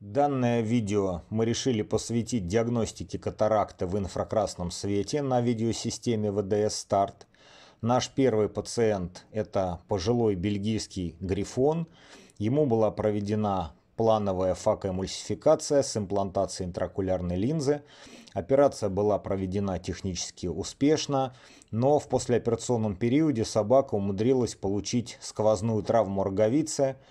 Данное видео мы решили посвятить диагностике катаракты в инфракрасном свете на видеосистеме ВДС «Старт». Наш первый пациент – это пожилой бельгийский грифон. Ему была проведена плановая факоэмульсификация с имплантацией интракулярной линзы. Операция была проведена технически успешно, но в послеоперационном периоде собака умудрилась получить сквозную травму роговицы –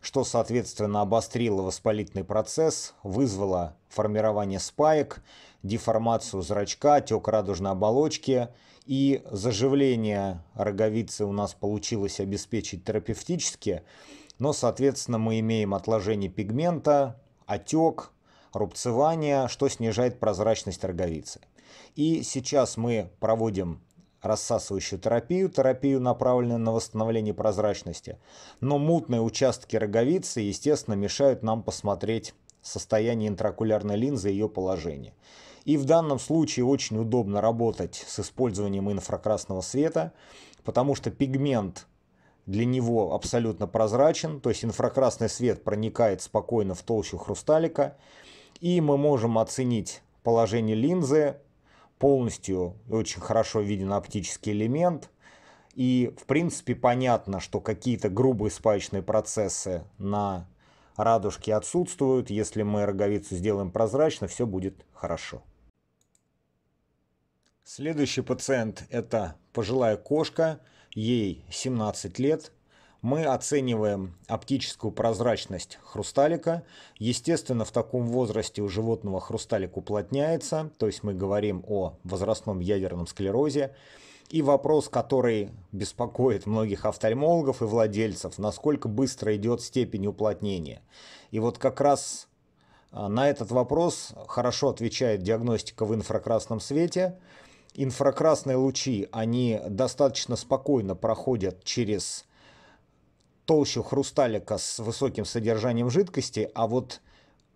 что, соответственно, обострило воспалительный процесс, вызвало формирование спаек, деформацию зрачка, отек радужной оболочки и заживление роговицы у нас получилось обеспечить терапевтически, но, соответственно, мы имеем отложение пигмента, отек, рубцевание, что снижает прозрачность роговицы. И сейчас мы проводим рассасывающую терапию, терапию, направленную на восстановление прозрачности. Но мутные участки роговицы, естественно, мешают нам посмотреть состояние интракулярной линзы и ее положение. И в данном случае очень удобно работать с использованием инфракрасного света, потому что пигмент для него абсолютно прозрачен, то есть инфракрасный свет проникает спокойно в толщу хрусталика, и мы можем оценить положение линзы полностью очень хорошо виден оптический элемент. И, в принципе, понятно, что какие-то грубые спаечные процессы на радужке отсутствуют. Если мы роговицу сделаем прозрачно, все будет хорошо. Следующий пациент – это пожилая кошка, ей 17 лет, мы оцениваем оптическую прозрачность хрусталика. Естественно, в таком возрасте у животного хрусталик уплотняется, то есть мы говорим о возрастном ядерном склерозе. И вопрос, который беспокоит многих офтальмологов и владельцев, насколько быстро идет степень уплотнения. И вот как раз а, на этот вопрос хорошо отвечает диагностика в инфракрасном свете. Инфракрасные лучи, они достаточно спокойно проходят через толщу хрусталика с высоким содержанием жидкости, а вот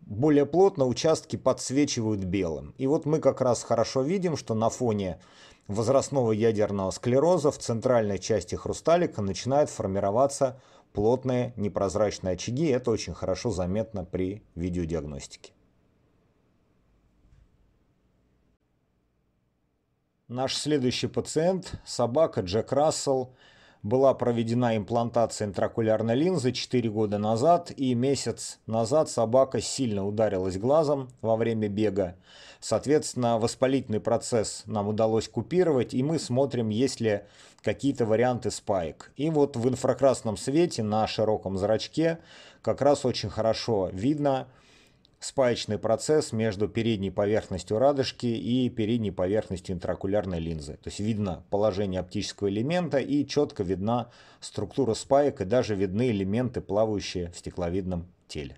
более плотно участки подсвечивают белым. И вот мы как раз хорошо видим, что на фоне возрастного ядерного склероза в центральной части хрусталика начинают формироваться плотные непрозрачные очаги. Это очень хорошо заметно при видеодиагностике. Наш следующий пациент – собака Джек Рассел – была проведена имплантация интракулярной линзы 4 года назад, и месяц назад собака сильно ударилась глазом во время бега. Соответственно, воспалительный процесс нам удалось купировать, и мы смотрим, есть ли какие-то варианты спаек. И вот в инфракрасном свете на широком зрачке как раз очень хорошо видно, спаечный процесс между передней поверхностью радужки и передней поверхностью интраокулярной линзы. То есть видно положение оптического элемента и четко видна структура спаек и даже видны элементы, плавающие в стекловидном теле.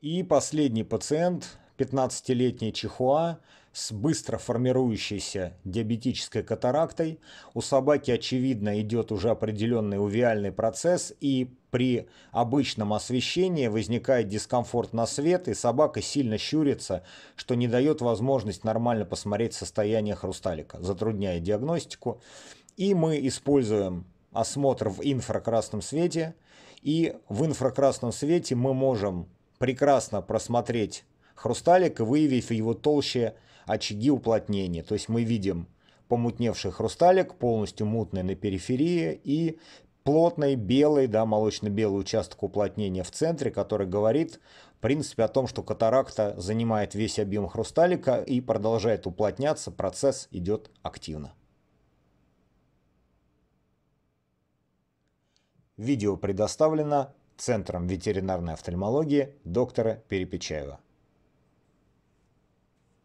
И последний пациент, 15-летний Чихуа, с быстро формирующейся диабетической катарактой, у собаки, очевидно, идет уже определенный увиальный процесс, и при обычном освещении возникает дискомфорт на свет, и собака сильно щурится, что не дает возможность нормально посмотреть состояние хрусталика, затрудняя диагностику. И мы используем осмотр в инфракрасном свете, и в инфракрасном свете мы можем прекрасно просмотреть хрусталик, выявив его толще очаги уплотнения. То есть мы видим помутневший хрусталик, полностью мутный на периферии и плотный белый, да, молочно-белый участок уплотнения в центре, который говорит в принципе о том, что катаракта занимает весь объем хрусталика и продолжает уплотняться, процесс идет активно. Видео предоставлено Центром ветеринарной офтальмологии доктора Перепечаева.